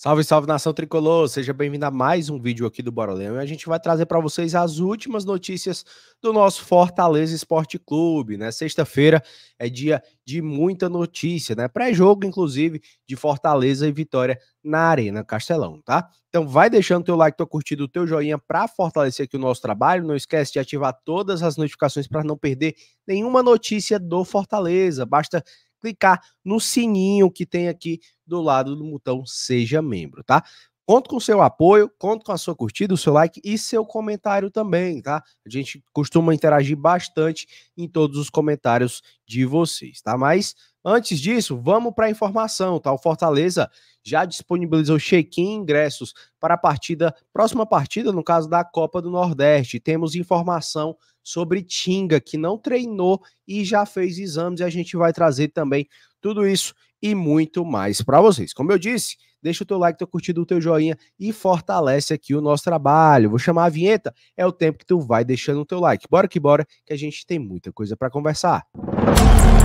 Salve, salve nação tricolor! Seja bem-vindo a mais um vídeo aqui do Bora Leão e a gente vai trazer para vocês as últimas notícias do nosso Fortaleza Esporte Clube, né? Sexta-feira é dia de muita notícia, né? Pré-jogo, inclusive, de Fortaleza e Vitória na Arena Castelão, tá? Então vai deixando teu like, tua curtida, o teu joinha para fortalecer aqui o nosso trabalho. Não esquece de ativar todas as notificações para não perder nenhuma notícia do Fortaleza. Basta clicar no sininho que tem aqui do lado do botão Seja Membro, tá? Conto com o seu apoio, conto com a sua curtida, o seu like e seu comentário também, tá? A gente costuma interagir bastante em todos os comentários de vocês, tá? Mas antes disso, vamos para a informação, tá? O Fortaleza já disponibilizou check-in ingressos para a partida, próxima partida, no caso da Copa do Nordeste. Temos informação sobre Tinga, que não treinou e já fez exames, e a gente vai trazer também tudo isso e muito mais para vocês. Como eu disse, deixa o teu like, teu curtido, o teu joinha e fortalece aqui o nosso trabalho. Vou chamar a vinheta, é o tempo que tu vai deixando o teu like. Bora que bora, que a gente tem muita coisa para conversar. Música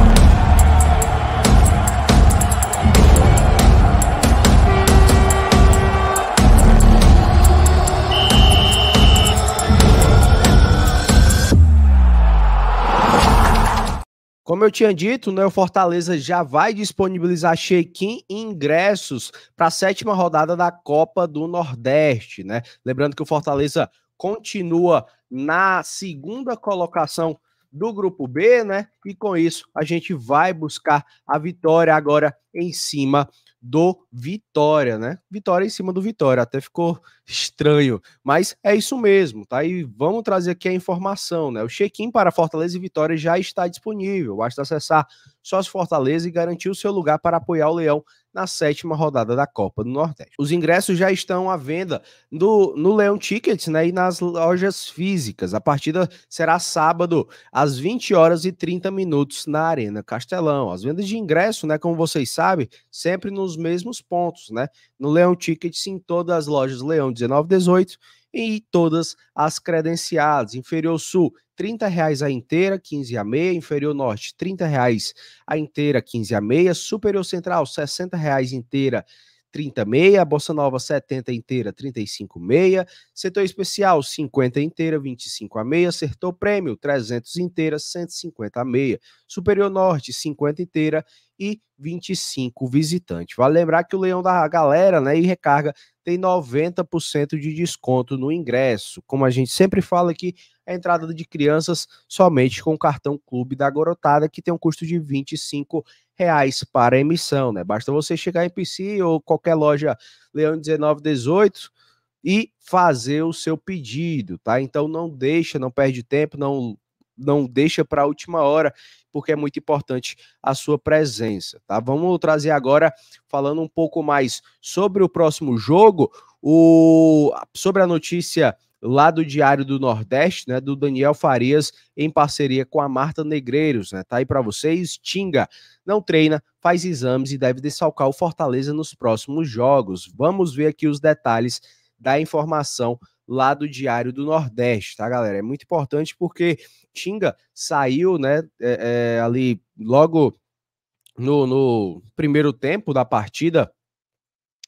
eu tinha dito, né, o Fortaleza já vai disponibilizar check-in e ingressos para a sétima rodada da Copa do Nordeste, né? Lembrando que o Fortaleza continua na segunda colocação do grupo B, né? E com isso a gente vai buscar a vitória agora em cima do Vitória, né? Vitória em cima do Vitória, até ficou estranho, mas é isso mesmo, tá? E vamos trazer aqui a informação, né? O check-in para Fortaleza e Vitória já está disponível, basta acessar só as Fortaleza e garantir o seu lugar para apoiar o Leão na sétima rodada da Copa do Nordeste. Os ingressos já estão à venda no, no Leão Tickets né, e nas lojas físicas. A partida será sábado, às 20 horas e 30 minutos, na Arena Castelão. As vendas de ingresso, né, como vocês sabem, sempre nos mesmos pontos, né? No Leão Tickets, em todas as lojas Leão 1918 e todas as credenciadas. Inferior Sul, 30 reais a inteira, 15 a meia, inferior norte, 30 reais a inteira, 15 a meia, superior central, 60 reais inteira, 30 meia, Bossa Nova 70 inteira, 35 meia, setor especial 50 inteira, 25 a meia, setor prêmio 300 inteira, 150 a meia, superior norte 50 inteira e 25 visitante. Vale lembrar que o Leão da Galera, né, e recarga tem 90% de desconto no ingresso. Como a gente sempre fala aqui, a entrada de crianças somente com o cartão clube da Gorotada, que tem um custo de 25 reais para emissão, né? Basta você chegar em PC ou qualquer loja Leão 1918 e fazer o seu pedido, tá? Então não deixa, não perde tempo, não não deixa para a última hora, porque é muito importante a sua presença, tá? Vamos trazer agora falando um pouco mais sobre o próximo jogo, o sobre a notícia lá do Diário do Nordeste, né, do Daniel Farias, em parceria com a Marta Negreiros, né? Tá aí para vocês, Tinga. Não treina, faz exames e deve dessalcar o Fortaleza nos próximos jogos. Vamos ver aqui os detalhes da informação lá do Diário do Nordeste, tá, galera? É muito importante porque Tinga saiu, né, é, é, ali logo no, no primeiro tempo da partida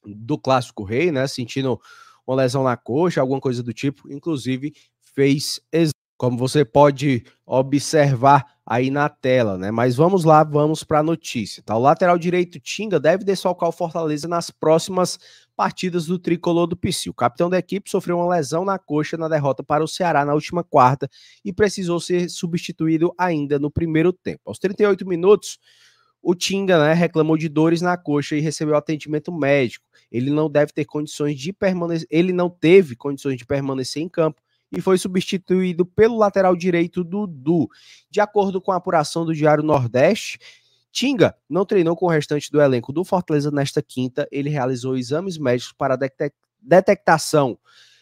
do Clássico Rei, né, sentindo uma lesão na coxa, alguma coisa do tipo, inclusive fez como você pode observar aí na tela, né? Mas vamos lá, vamos para a notícia, tá? O lateral direito Tinga deve desfalcar o Fortaleza nas próximas partidas do tricolor do Pici. O capitão da equipe sofreu uma lesão na coxa na derrota para o Ceará na última quarta e precisou ser substituído ainda no primeiro tempo. Aos 38 minutos, o Tinga né, reclamou de dores na coxa e recebeu atendimento médico. Ele não deve ter condições de permanecer, ele não teve condições de permanecer em campo e foi substituído pelo lateral direito Dudu. De acordo com a apuração do Diário Nordeste, Tinga não treinou com o restante do elenco do Fortaleza nesta quinta. Ele realizou exames médicos para detectação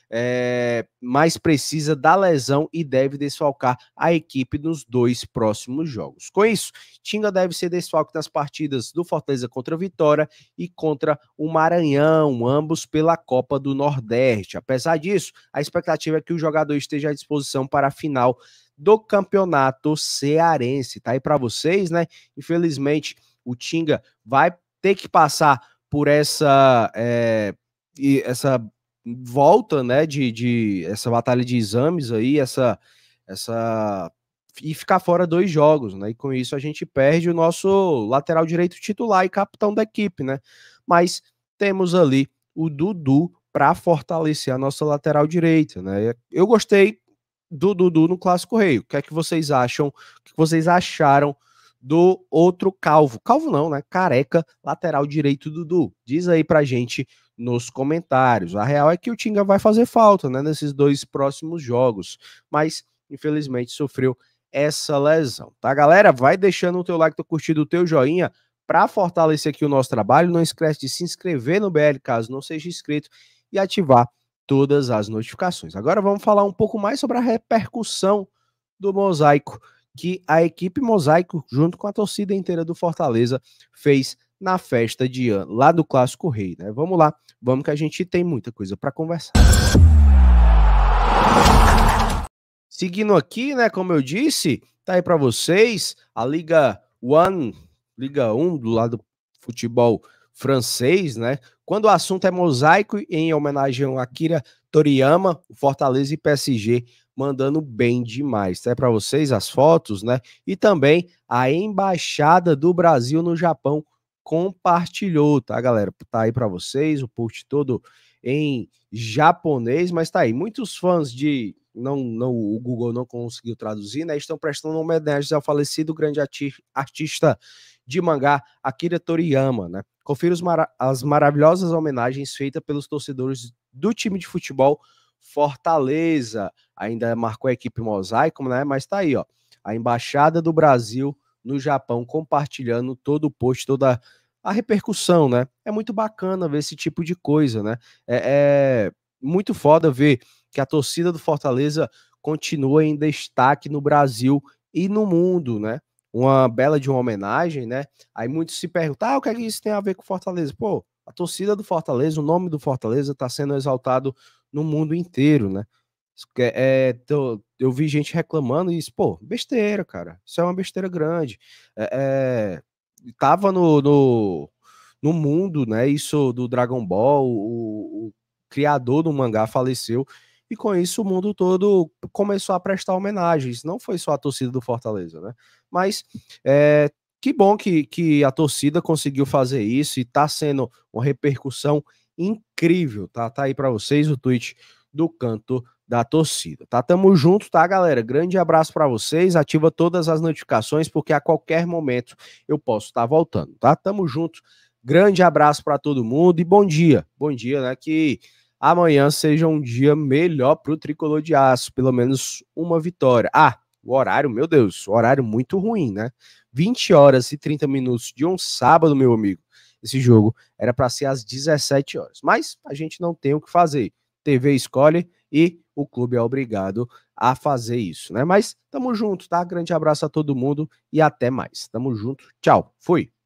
é, mais precisa da lesão e deve desfalcar a equipe nos dois próximos jogos. Com isso, Tinga deve ser desfalque nas partidas do Fortaleza contra a Vitória e contra o Maranhão, ambos pela Copa do Nordeste. Apesar disso, a expectativa é que o jogador esteja à disposição para a final do Campeonato Cearense. Tá aí para vocês, né? Infelizmente, o Tinga vai ter que passar por essa é, essa volta, né, de, de essa batalha de exames aí, essa essa e ficar fora dois jogos, né? E com isso a gente perde o nosso lateral direito titular e capitão da equipe, né? Mas temos ali o Dudu para fortalecer a nossa lateral direita, né? Eu gostei do Dudu no Clássico Rei. O que é que vocês acham? O que vocês acharam? do outro calvo. Calvo não, né? Careca, lateral direito Dudu. Diz aí pra gente nos comentários. A real é que o Tinga vai fazer falta, né, nesses dois próximos jogos, mas infelizmente sofreu essa lesão, tá galera? Vai deixando o teu like, teu curtido, o teu joinha para fortalecer aqui o nosso trabalho. Não esquece de se inscrever no BL caso não seja inscrito e ativar todas as notificações. Agora vamos falar um pouco mais sobre a repercussão do mosaico que a equipe Mosaico, junto com a torcida inteira do Fortaleza, fez na festa de ano, lá do Clássico Rei, né? Vamos lá, vamos que a gente tem muita coisa para conversar. Seguindo aqui, né, como eu disse, tá aí para vocês a Liga One, Liga 1 do lado do futebol francês, né? Quando o assunto é mosaico, em homenagem a Akira Toriyama, o Fortaleza e PSG mandando bem demais. Até tá? para vocês as fotos, né? E também a embaixada do Brasil no Japão compartilhou, tá, galera? Tá aí para vocês o post todo em japonês, mas tá aí. Muitos fãs de não, não o Google não conseguiu traduzir, né? Estão prestando homenagens ao falecido grande artista de mangá Akira Toriyama, né? Confira mara as maravilhosas homenagens feitas pelos torcedores do time de futebol Fortaleza, ainda marcou a equipe Mosaico, né? Mas tá aí, ó. A embaixada do Brasil no Japão compartilhando todo o post, toda a repercussão, né? É muito bacana ver esse tipo de coisa, né? É, é muito foda ver que a torcida do Fortaleza continua em destaque no Brasil e no mundo, né? Uma bela de uma homenagem, né? Aí muitos se perguntam, ah, o que é que isso tem a ver com Fortaleza? Pô, a torcida do Fortaleza, o nome do Fortaleza está sendo exaltado no mundo inteiro, né? É, eu, é, eu vi gente reclamando e disse, pô, besteira, cara. Isso é uma besteira grande. É, é, tava no, no, no, mundo, né? Isso do Dragon Ball, o, o criador do mangá faleceu. E com isso o mundo todo começou a prestar homenagens. Não foi só a torcida do Fortaleza, né? Mas é, que bom que, que a torcida conseguiu fazer isso e tá sendo uma repercussão incrível, tá? Tá aí para vocês o tweet do canto da torcida, tá? Tamo junto, tá, galera? Grande abraço para vocês, ativa todas as notificações porque a qualquer momento eu posso estar tá voltando, tá? Tamo junto. Grande abraço para todo mundo e bom dia. Bom dia, né? Que amanhã seja um dia melhor para o tricolor de aço, pelo menos uma vitória. Ah, o horário, meu Deus, horário muito ruim, né? 20 horas e 30 minutos de um sábado, meu amigo. Esse jogo era para ser às 17 horas, mas a gente não tem o que fazer. TV escolhe e o clube é obrigado a fazer isso, né? Mas tamo junto, tá? Grande abraço a todo mundo e até mais. Tamo junto. Tchau. Fui.